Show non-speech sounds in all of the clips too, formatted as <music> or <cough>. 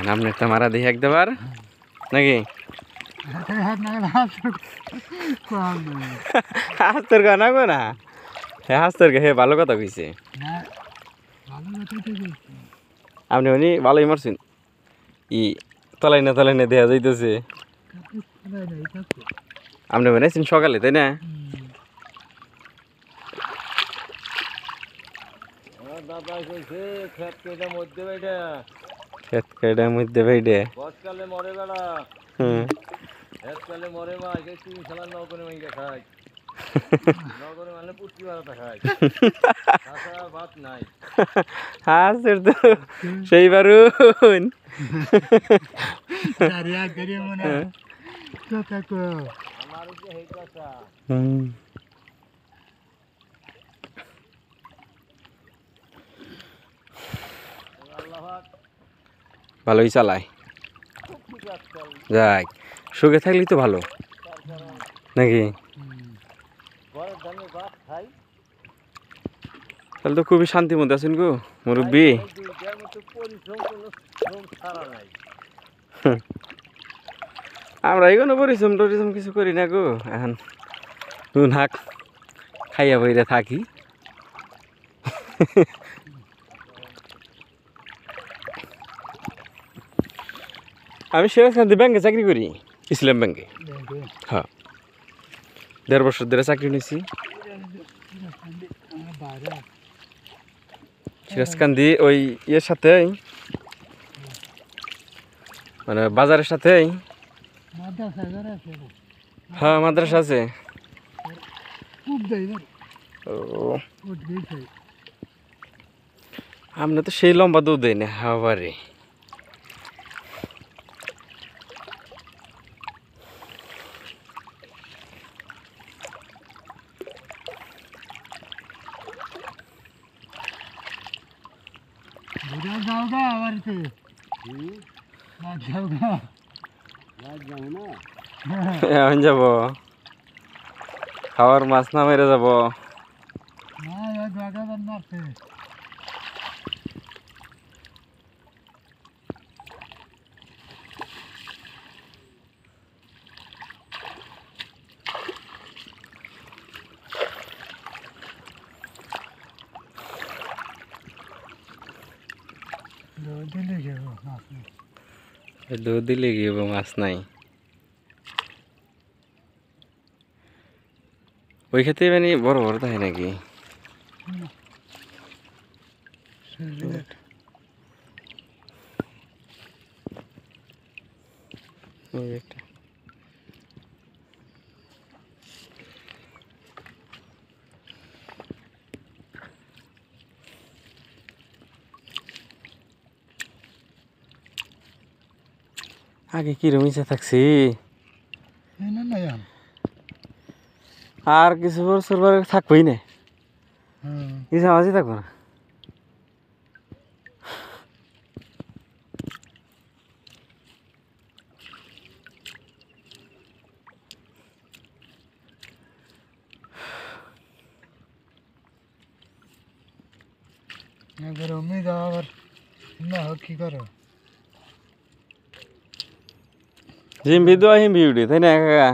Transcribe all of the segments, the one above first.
আপনি একটা মারা দিয়ে এক দেবার নাকি হাস্তর গা না না হ্যাঁ হ্যাঁ ভালো কথা কইছে আপনি উনি ভালোই মারছেন ই তলাই না তলাই না দেয়া যাইতেছে আপনি বানাইছেন সকালে তাই না দাদা কইছে খেত মধ্যে খেত মধ্যে ভাইডে বসকালে মরে বেড়া হুম খেতকালে মরে মা কে তুমি খেলা নাও করে মাইগা খাই <laughs> নাও করে মানে পুষ্টি বাড়াতে খাই আশা <laughs> ভাত নাই তো সেই মনে হেই হ্যাঁ। কথা হুম ভালোই চালায় যাক সুখে থাকলেই তো ভালো নাকি তাহলে তো খুবই শান্তির মধ্যে আছেন গো মুরব্বী আমরা এই কোনো পরিশ্রম টরিশ্রম কিছু করি না গো এখন নুন হাক খাইয়া বইরা থাকি আমি সিরাজকান্দি ব্যাংকে চাকরি করি ইসলাম ব্যাংকে হ্যাঁ দেড় বছর ধরে চাকরি নিয়েছি সিরাজকান্দি ওই ইয়ের সাথেই মানে বাজারের সাথেই হ্যাঁ মাদ্রাসা আছে আমরা তো সেই লম্বা দুধ দেয় না হাওয়ারে से आज जाऊंगा आज जाऊंगा এখন যাব খাওয়ার মাছ না মেরে যাব না জায়গা বান্না আছে दो दिले गए वो मास नहीं ওই ক্ষেত্রে মানে বড় বড় থাকে নাকি একটা আগে কিরম ইচ্ছা থাকছি আর কিছু বছর পরে থাকবোই না ইচ্ছা মাঝে থাকবো না अगर उम्मीद आवर ना हो की करो জিম্বি দোয়া হিম্বি উঠি তাই না কাকা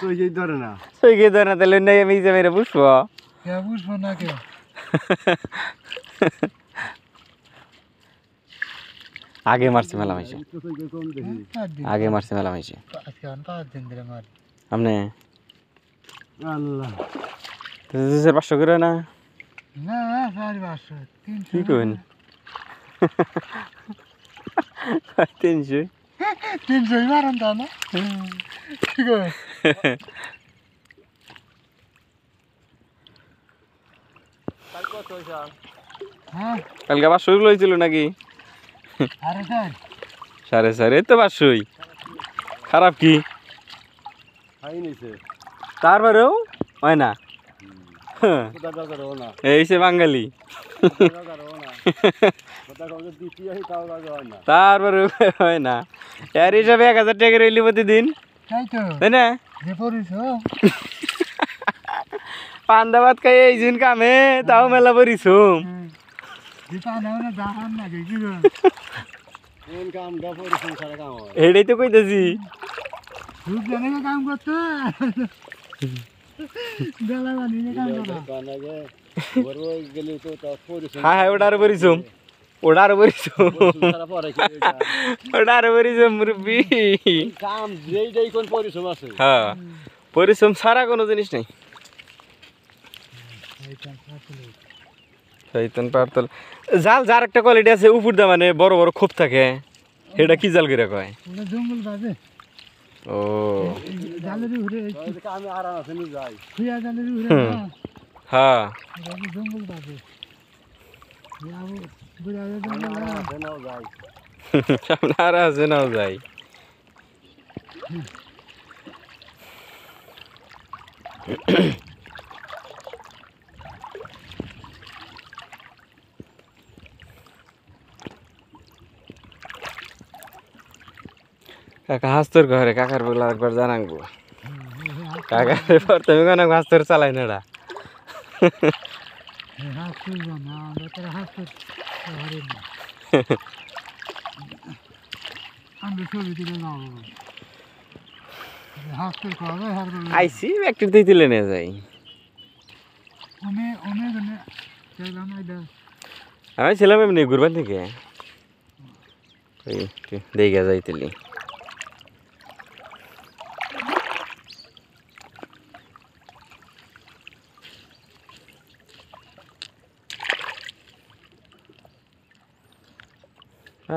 সই গিয়ে ধরে না তাহলে অন্য আমি যে মেরে পুষব পুষব না কেউ আগে মারছি মেলা মাইছে হ্যাঁ, আগে মারছি মেলা মাইছে আপনি আল্লাহ পাঁচশো করে না না সাড়ে পাঁচশো কি <laughs> হ্যাঁ। কালকে বাসই লইছিল নাকি সাড়ে চার এই তো বাসই খারাপ কি তারপরেও হয় হ্যাঁ। না এই সে বাঙালি তারপরে হয় না এর হিসাবে এক হাজার টাকা রইলি প্রতিদিন তাই না পান্দা ভাত খাই এই জুন কামে তাও মেলা পরিছুম এটাই তো কইতেছি কাম করতে <laughs> হ্যাঁ হ্যাঁ ওটা আরো বরিছুম ওটা আরো বরিছুম ওটা আরো কাম যেইটাই কোন পরিশ্রম আছে হ্যাঁ পরিশ্রম ছাড়া কোনো জিনিস নাই শৈতান পারতল জাল যার একটা কোয়ালিটি আছে উপর দা মানে বড় বড় খোপ থাকে এটা কি জাল করে কয় জঙ্গল বাজে ও জালের উপরে আমি আরাম আছে যাই খুঁয়া জালের উপরে Kakak hastur gak ada kakak berlari berjalan gue. Kakak report tapi kan aku hastur salah ini আইসি একটুতেই তুলে নিয়ে যাই আমি ছিলাম এমনি ঘুরবার থেকে দেখে যাই তুলি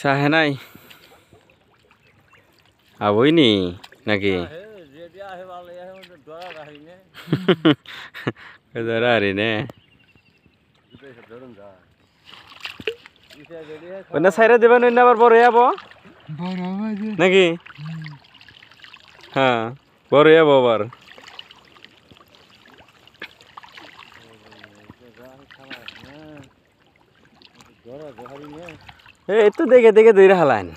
চাহে নাই আবই নি নাকি নে অন্য সাইরে দেবেন অন্য আবার বড় হইয়াব নাকি হ্যাঁ বড় হইয়াব আবার ए तो देखे देखे दे रहा लाइन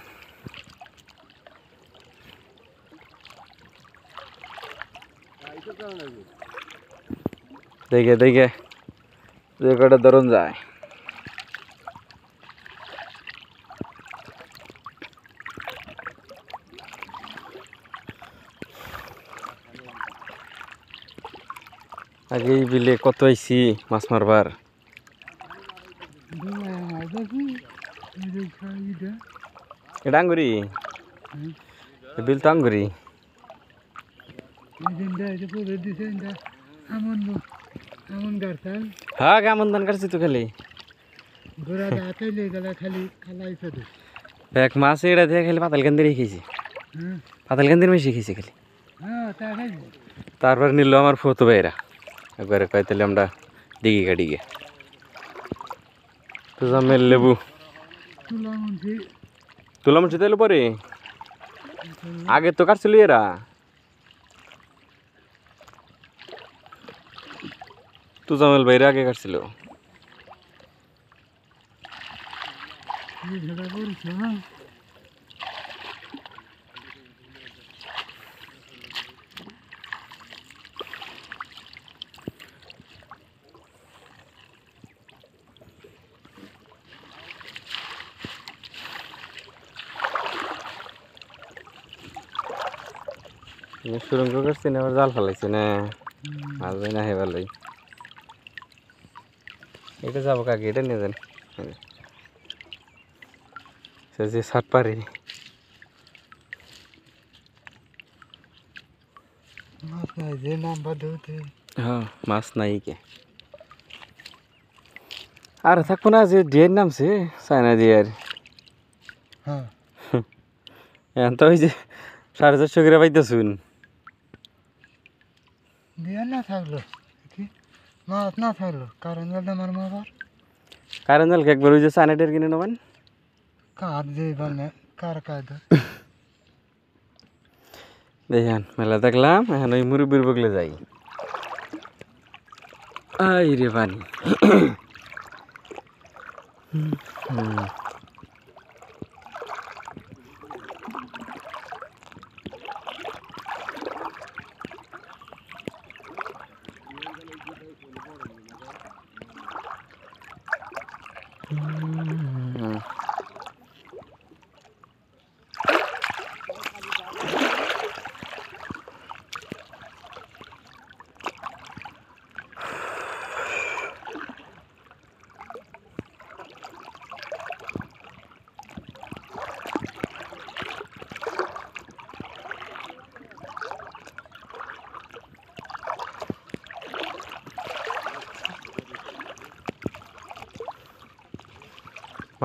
देखे देखे तुझ्याकडे धरून जाय আগে এই ইরে খাইদে এডাংগুরি বিল টাংগুরি ইন দেন দা এটুকু দিছেন দা আমন গো আমন গর্তা হ্যাঁ আমন ডান করছিস তো খালি ঘোড়া দা খাই নে গলা খালি খলাইছ দে এক মাছ এডা দা খাই খালি বাদালকেন ধরে খাইছি হুম বাদালকেন ধরে খাইছে খালি হ্যাঁ তা খাইবো তারপর নিলাম আমার ফটো বৈরা গরে কইতেলামডা দিগি গড়ি গে তো জামে লব তুলা মুন্সি তাইলে পরে আগে তো কাটছিল এরা তুজামেল ভাইরা আগে কাটছিল না মানে সুরঙ্গ করছি না জাল ফেলাইছি না মাছ বই না হে ভালোই এটা যাবো কাকি এটা নিয়ে যান সে যে সাত পারি হ্যাঁ, মাছ নাই কে আর থাকবো না যে ডিয়ের নামছে চায়না ডিয়ার হ্যাঁ, হ্যাঁ। তো ওই যে সাড়ে চারশো করে পাইতেছুন বিয়ার না থাকলো কি মাছ না থাকলো কারণ জলটা আমার মাবার কারণ জলকে একবার ওই যে স্যানিটারি কিনে নেবেন কার যে বানে কার কায়দা দেখেন মেলা দেখলাম এখন ওই মুরব্বির বগলে যাই আই রে পানি হুম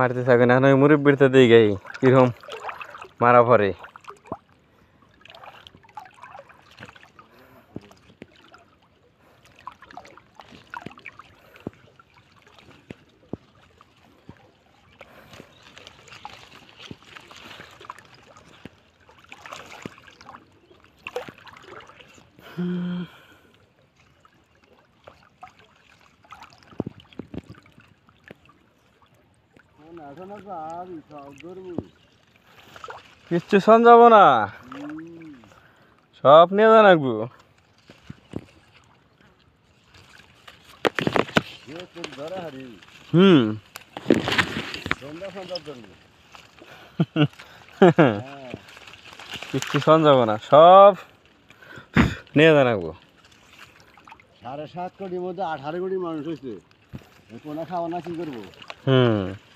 मारते थे ना मुरब्बी दी गई कम मारा पड़े Mm-hmm. কিচ্ছু শোন যাব না সব নিয়ে যা একবু হুম <laughs> কিচ্ছু শোন যাব না সব নিয়ে যা একবু সাড়ে সাত কোটির মধ্যে আঠারো কোটি মানুষ হয়েছে কোনো খাওয়া না কি করবো হুম